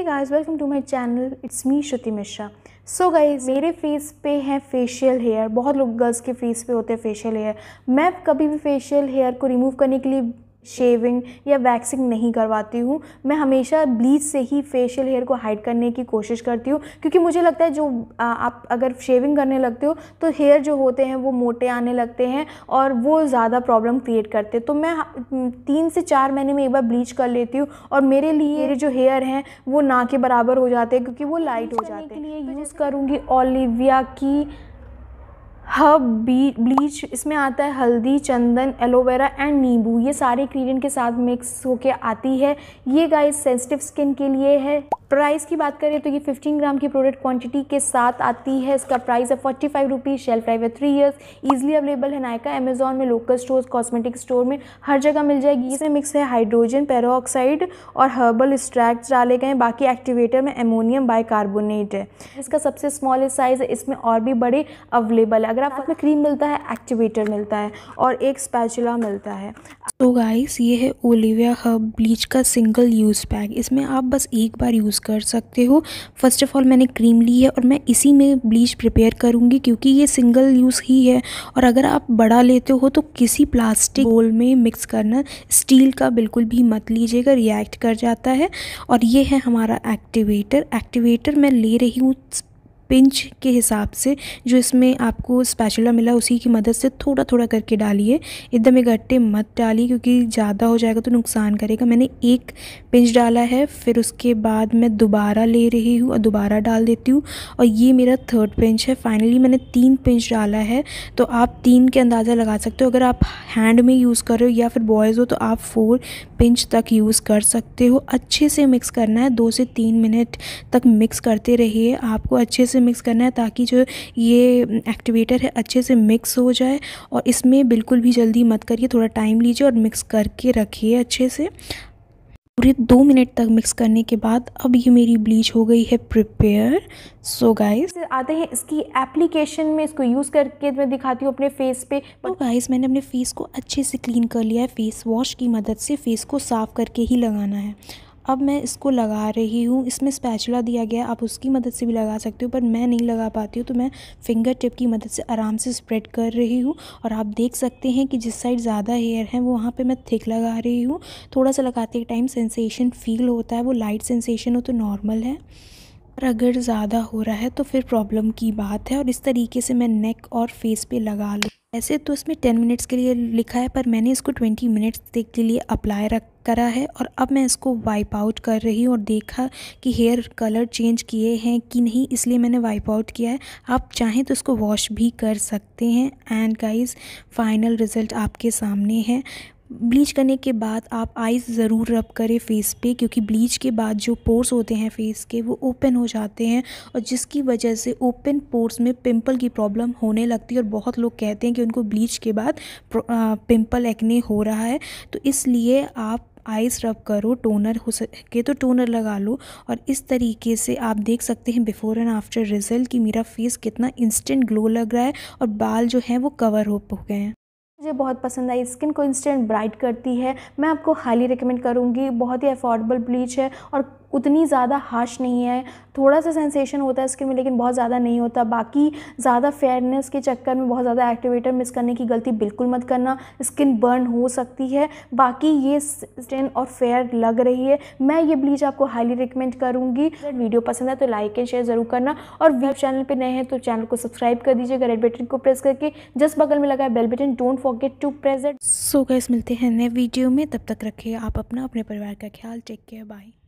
hey guys welcome to my channel it's me Shruti Mishra so guys मेरे face पे है facial hair बहुत लोग गर्ल्स के फेस पे होते हैं फेशियल हेयर मैं कभी भी फेशियल हेयर को रिमूव करने के लिए शेविंग या वैक्सिंग नहीं करवाती हूँ मैं हमेशा ब्लीच से ही फेशियल हेयर को हाइड करने की कोशिश करती हूँ क्योंकि मुझे लगता है जो आ, आप अगर शेविंग करने लगते हो तो हेयर जो होते हैं वो मोटे आने लगते हैं और वो ज़्यादा प्रॉब्लम क्रिएट करते हैं तो मैं हम्म, तीन से चार महीने में एक बार ब्लीच कर लेती हूँ और मेरे लिए मेरे जो हेयर हैं वो ना के बराबर हो जाते हैं क्योंकि वो लाइट हो जाते हैं यूज़ तो करूँगी ओलिविया की हब बी ब्लीच इसमें आता है हल्दी चंदन एलोवेरा एंड नींबू ये सारे क्रीडेंट के साथ मिक्स होके आती है ये गाइस सेंसिटिव स्किन के लिए है प्राइस की बात करें तो ये 15 ग्राम की प्रोडक्ट क्वांटिटी के साथ आती है इसका प्राइस है forty five rupees shelf life है थ्री ईयर्स ईजिली अवेलेबल है नायका अमेजोन में लोकल स्टोर्स कॉस्मेटिक स्टोर में हर जगह मिल जाएगी इसमें मिक्स है हाइड्रोजन पेरोक्साइड और हर्बल स्ट्रैक्ट डाले गए हैं बाकी एक्टिवेटर में एमोनियम बाइकार्बोनेट है इसका सबसे स्मॉलेस्ट साइज़ है इसमें और भी बड़े अवेलेबल है अगर आप में क्रीम मिलता है एक्टिवेटर मिलता है और एक स्पैचुला मिलता है तो गाइस ये है ओलिविया हर्ब ब्लीच का सिंगल यूज़ पैक इसमें आप बस एक बार यूज़ कर सकते हो फर्स्ट ऑफ़ ऑल मैंने क्रीम ली है और मैं इसी में ब्लीच प्रिपेयर करूँगी क्योंकि ये सिंगल यूज़ ही है और अगर आप बड़ा लेते हो तो किसी प्लास्टिक बोल में मिक्स करना स्टील का बिल्कुल भी मत लीजिएगा रिएक्ट कर जाता है और ये है हमारा एक्टिवेटर एक्टिवेटर मैं ले रही हूँ पिंच के हिसाब से जो इसमें आपको स्पैचुला मिला उसी की मदद से थोड़ा थोड़ा करके डालिए एकदम इकट्ठे मत डालिए क्योंकि ज़्यादा हो जाएगा तो नुकसान करेगा मैंने एक पिंच डाला है फिर उसके बाद मैं दोबारा ले रही हूँ और दोबारा डाल देती हूँ और ये मेरा थर्ड पिंच है फाइनली मैंने तीन पिंच डाला है तो आप तीन के अंदाज़ा लगा सकते हो अगर आप हैंड में यूज़ कर रहे हो या फिर बॉयज़ हो तो आप फोर पिंच तक यूज़ कर सकते हो अच्छे से मिक्स करना है दो से तीन मिनट तक मिक्स करते रहिए आपको अच्छे से मिक्स करना है ताकि जो ये एक्टिवेटर है अच्छे से मिक्स हो जाए और इसमें बिल्कुल भी जल्दी मत करिए थोड़ा टाइम लीजिए और मिक्स करके रखिए अच्छे से पूरे दो मिनट तक मिक्स करने के बाद अब ये मेरी ब्लीच हो गई है प्रिपेयर सो गाइस आते हैं इसकी एप्लीकेशन में इसको यूज़ करके मैं दिखाती हूँ अपने फेस पे तो गाइस मैंने अपने फेस को अच्छे से क्लीन कर लिया है फेस वॉश की मदद से फेस को साफ़ करके ही लगाना है अब मैं इसको लगा रही हूँ इसमें स्पैचुला दिया गया आप उसकी मदद से भी लगा सकते हो पर मैं नहीं लगा पाती हूँ तो मैं फिंगर टिप की मदद से आराम से स्प्रेड कर रही हूँ और आप देख सकते हैं कि जिस साइड ज़्यादा हेयर है वो वहाँ पर मैं थिक लगा रही हूँ थोड़ा सा लगाते टाइम सेंसेशन फील होता है वो लाइट सेंसेशन हो तो नॉर्मल है और अगर ज़्यादा हो रहा है तो फिर प्रॉब्लम की बात है और इस तरीके से मैं नेक और फेस पे लगा लूँ ऐसे तो इसमें टेन मिनट्स के लिए लिखा है पर मैंने इसको ट्वेंटी मिनट्स के लिए अप्लाई रख करा है और अब मैं इसको वाइप आउट कर रही हूँ और देखा कि हेयर कलर चेंज किए हैं कि नहीं इसलिए मैंने वाइप आउट किया है आप चाहें तो इसको वॉश भी कर सकते हैं एंड गाइस फाइनल रिज़ल्ट आपके सामने है ब्लीच करने के बाद आप आइस ज़रूर रब करें फ़ेस पे क्योंकि ब्लीच के बाद जो पोर्स होते हैं फ़ेस के वो ओपन हो जाते हैं और जिसकी वजह से ओपन पोर्स में पिंपल की प्रॉब्लम होने लगती है और बहुत लोग कहते हैं कि उनको ब्लीच के बाद पिंपल एक्ने हो रहा है तो इसलिए आप आइस रब करो टोनर हो सके तो टोनर लगा लो और इस तरीके से आप देख सकते हैं बिफ़ोर एंड आफ्टर रिज़ल्ट कि मेरा फेस कितना इंस्टेंट ग्लो लग रहा है और बाल जो है वो कवर हो गए हैं मुझे बहुत पसंद आई स्किन को इंस्टेंट ब्राइट करती है मैं आपको हाईली रिकमेंड करूँगी बहुत ही अफोर्डेबल ब्लीच है और उतनी ज़्यादा हाश नहीं है थोड़ा सा सेंसेशन होता है स्किन में लेकिन बहुत ज़्यादा नहीं होता बाकी ज़्यादा फेयरनेस के चक्कर में बहुत ज़्यादा एक्टिवेटर मिस करने की गलती बिल्कुल मत करना स्किन बर्न हो सकती है बाकी ये स्टेन और फेयर लग रही है मैं ये ब्लीच आपको हाईली रिकमेंड करूँगी अगर वीडियो पसंद है तो लाइक एंड शेयर ज़रूर करना और वेब चैनल पर नए हैं तो चैनल को सब्सक्राइब कर दीजिएगा रेड बटन को प्रेस करके जस्ट बगल में लगा है bell button don't forget to press so guys मिलते हैं नए वीडियो में तब तक रखिए आप अपना अपने परिवार का ख्याल टेक केयर बाय